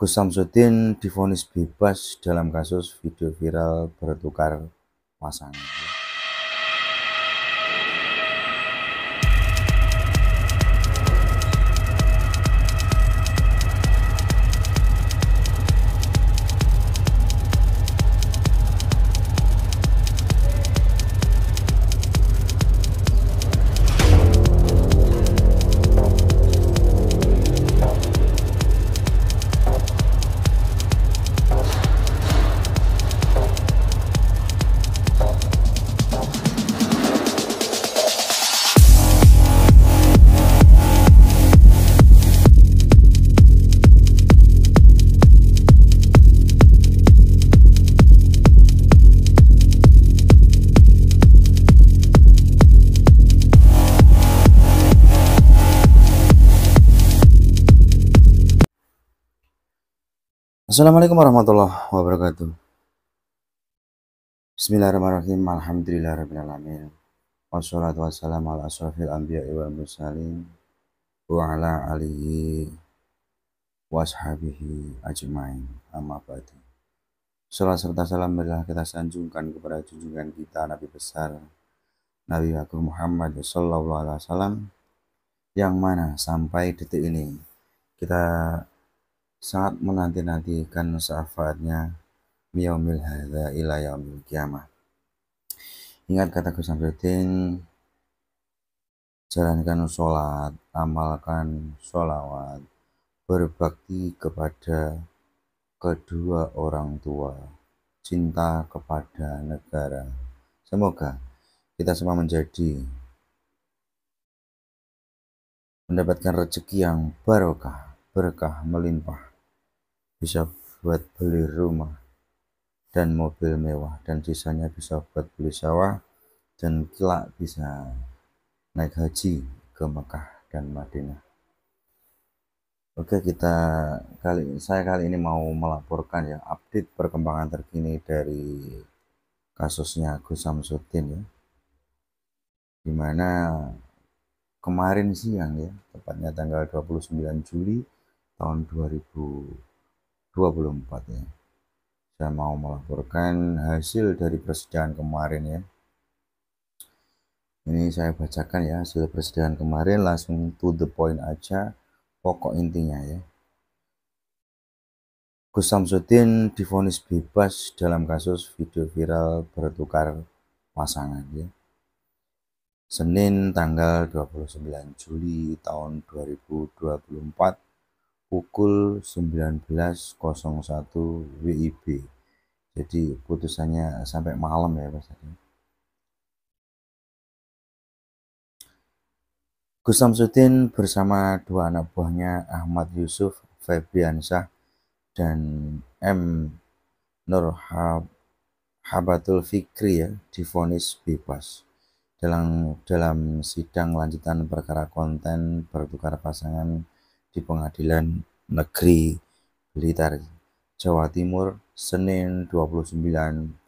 Gus Samsudin difonis bebas dalam kasus video viral bertukar pasangan. Assalamualaikum warahmatullahi wabarakatuh. Bismillahirrahmanirrahim. Alhamdulillahirrahmanirrahim. Wassalatu wassalamu ala asrafil anbiya wa mursalin wa ala alihi washabihi ajmain amma ba'di. Salah serta salam berilah kita sanjungkan kepada junjungan kita Nabi besar Nabi Agung Muhammad sallallahu alaihi wasallam yang mana sampai detik ini kita sangat menanti-nantikan syafaatnya miyaumil hadza ila yaumil kiamah. Ingat kata Gus Samsudin, jalankan sholat, amalkan sholawat, berbakti kepada kedua orang tua, cinta kepada negara. Semoga kita semua menjadi mendapatkan rezeki yang barokah berkah melimpah, bisa buat beli rumah dan mobil mewah, dan sisanya bisa buat beli sawah, dan kelak bisa naik haji ke Mekah dan Madinah. Oke, kita kali saya kali ini mau melaporkan ya update perkembangan terkini dari kasusnya Gus Samsudin ya. Dimana kemarin siang ya, tepatnya tanggal 29 Juli tahun 2024 ya. Saya mau melaporkan hasil dari persidangan kemarin ya. Ini saya bacakan ya hasil persidangan kemarin langsung to the point aja pokok intinya ya. Gus Samsudin difonis bebas dalam kasus video viral bertukar pasangan ya. Senin tanggal 29 Juli tahun 2024 pukul 19.01 WIB. Jadi putusannya sampai malam ya Mas. Gus Samsudin bersama dua anak buahnya Ahmad Yusuf Febriansyah dan M. Nur Habatul Fikri ya difonis bebas dalam dalam sidang lanjutan perkara konten bertukar pasangan di Pengadilan Negeri Blitar, Jawa Timur, Senin 29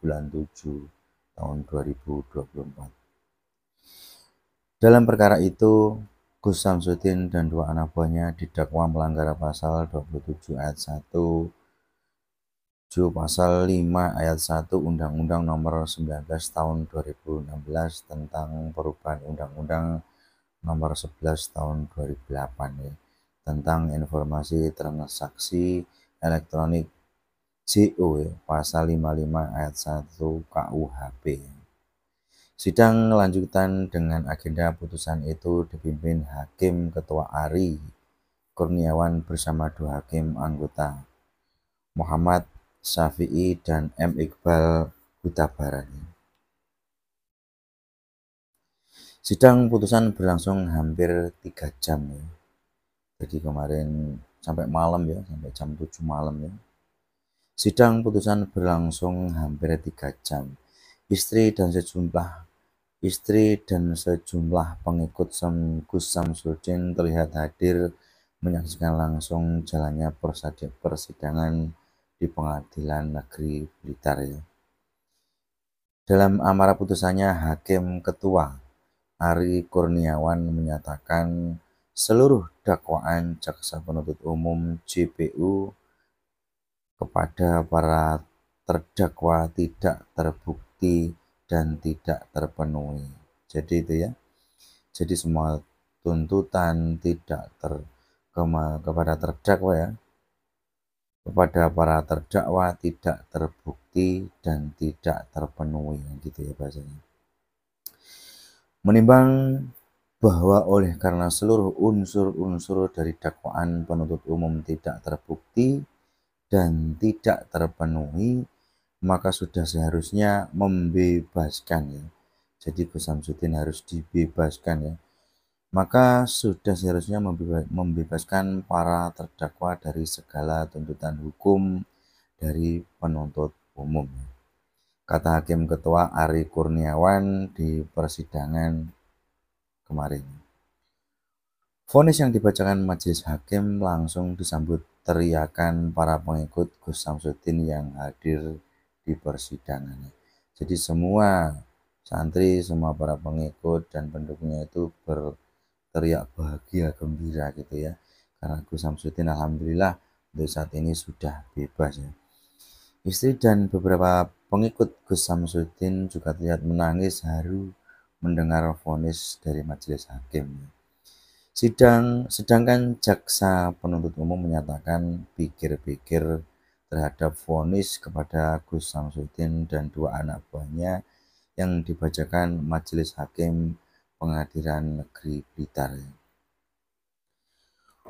bulan 7 tahun 2024. Dalam perkara itu, Gus Samsudin dan dua anak buahnya didakwa melanggar pasal 27 ayat 1 Ju pasal 5 ayat 1 Undang-Undang Nomor 19 Tahun 2016 tentang perubahan Undang-Undang Nomor 11 Tahun 2008 ya tentang informasi transaksi elektronik JO ya, pasal 55 ayat 1 KUHP. Sidang lanjutan dengan agenda putusan itu dipimpin Hakim Ketua Ari Kurniawan bersama dua hakim anggota Muhammad Safii dan M. Iqbal Hutabarani. Sidang putusan berlangsung hampir tiga jam ya. Jadi kemarin sampai malam ya, sampai jam 7 malam ya. Sidang putusan berlangsung hampir tiga jam. Istri dan sejumlah istri dan sejumlah pengikut Gus Samsudin terlihat hadir menyaksikan langsung jalannya persidangan di pengadilan negeri Blitar ya. Dalam amarah putusannya, Hakim Ketua Ari Kurniawan menyatakan seluruh dakwaan jaksa penuntut umum JPU kepada para terdakwa tidak terbukti dan tidak terpenuhi. Jadi itu ya. Jadi semua tuntutan tidak ter kepada terdakwa ya kepada para terdakwa tidak terbukti dan tidak terpenuhi gitu ya bahasanya. Menimbang bahwa oleh karena seluruh unsur-unsur dari dakwaan penuntut umum tidak terbukti dan tidak terpenuhi, maka sudah seharusnya membebaskan ya. Jadi Gus harus dibebaskan ya. Maka sudah seharusnya membebaskan para terdakwa dari segala tuntutan hukum dari penuntut umum. Kata Hakim Ketua Ari Kurniawan di persidangan kemarin. Fonis yang dibacakan majelis hakim langsung disambut teriakan para pengikut Gus Samsudin yang hadir di persidangan. Jadi semua santri, semua para pengikut dan pendukungnya itu berteriak bahagia, gembira gitu ya. Karena Gus Samsudin alhamdulillah untuk saat ini sudah bebas ya. Istri dan beberapa pengikut Gus Samsudin juga terlihat menangis haru mendengar vonis dari majelis hakim. Sidang sedangkan jaksa penuntut umum menyatakan pikir-pikir terhadap vonis kepada Gus Samsudin dan dua anak buahnya yang dibacakan majelis hakim pengadilan negeri Blitar.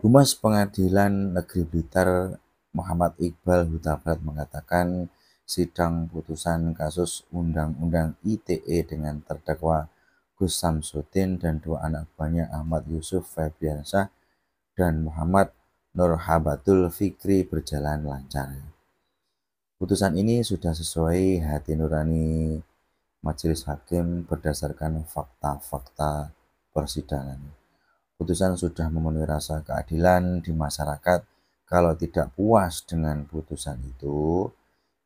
Humas pengadilan negeri Blitar Muhammad Iqbal Hutabarat mengatakan sidang putusan kasus Undang-Undang ITE dengan terdakwa Gus Samsudin dan dua anak buahnya Ahmad Yusuf Febiansyah dan Muhammad Nurhabatul Fikri berjalan lancar. Putusan ini sudah sesuai hati nurani majelis hakim berdasarkan fakta-fakta persidangan. Putusan sudah memenuhi rasa keadilan di masyarakat. Kalau tidak puas dengan putusan itu,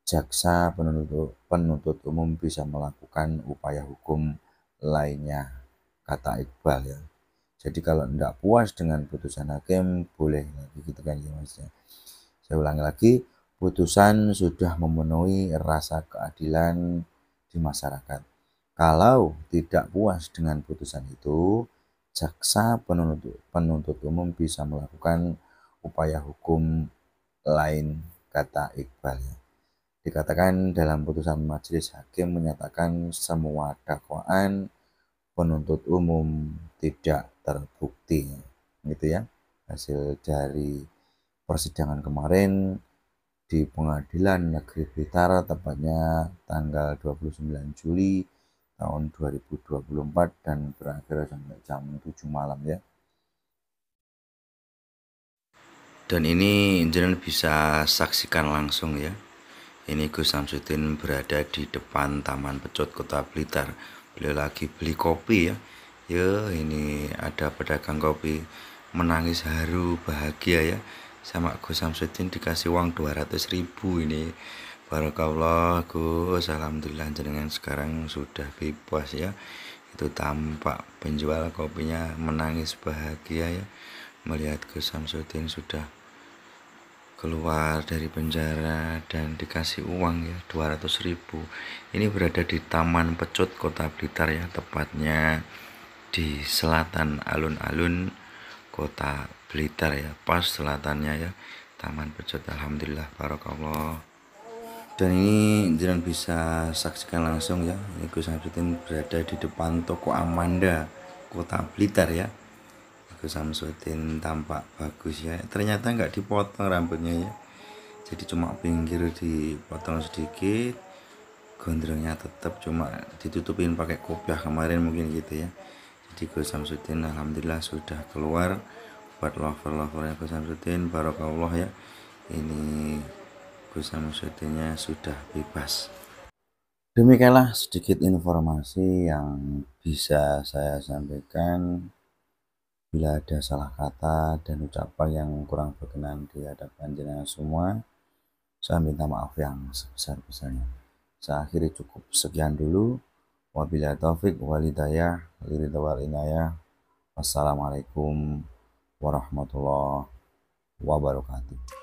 jaksa penuntut, penuntut umum bisa melakukan upaya hukum lainnya, kata Iqbal ya. Jadi kalau tidak puas dengan putusan hakim, boleh lagi gitu kan ya mas ya. Saya ulangi lagi, putusan sudah memenuhi rasa keadilan di masyarakat. Kalau tidak puas dengan putusan itu, jaksa penuntut, penuntut umum bisa melakukan upaya hukum lain, kata Iqbal ya. Dikatakan dalam putusan majelis hakim menyatakan semua dakwaan penuntut umum tidak terbukti. Gitu ya. Hasil dari persidangan kemarin di pengadilan negeri Blitar tepatnya tanggal 29 Juli tahun 2024 dan berakhir sampai jam 7 malam ya. Dan ini jenengan bisa saksikan langsung ya ini Gus Samsudin berada di depan Taman Pecut Kota Blitar beliau lagi beli kopi ya ya ini ada pedagang kopi menangis haru bahagia ya sama Gus Samsudin dikasih uang 200 ribu ini Barakallah Gus Alhamdulillah jenengan sekarang sudah bebas ya itu tampak penjual kopinya menangis bahagia ya melihat Gus Samsudin sudah keluar dari penjara dan dikasih uang ya 200 ribu ini berada di Taman Pecut Kota Blitar ya tepatnya di selatan alun-alun Kota Blitar ya pas selatannya ya Taman Pecut Alhamdulillah Barakallah dan ini jalan bisa saksikan langsung ya ini Gus berada di depan toko Amanda Kota Blitar ya Agus Samsudin tampak bagus ya ternyata nggak dipotong rambutnya ya jadi cuma pinggir dipotong sedikit gondrongnya tetap cuma ditutupin pakai kopiah kemarin mungkin gitu ya jadi Gus Samsudin Alhamdulillah sudah keluar buat lover-lovernya Gus Samsudin Barakallah ya ini Gus Samsudinnya sudah bebas demikianlah sedikit informasi yang bisa saya sampaikan Bila ada salah kata dan ucapan yang kurang berkenan di hadapan jenengan semua, saya minta maaf yang sebesar-besarnya. Saya akhiri cukup sekian dulu. Wabila taufik walidayah, lirida wal inayah. Wassalamualaikum warahmatullahi wabarakatuh.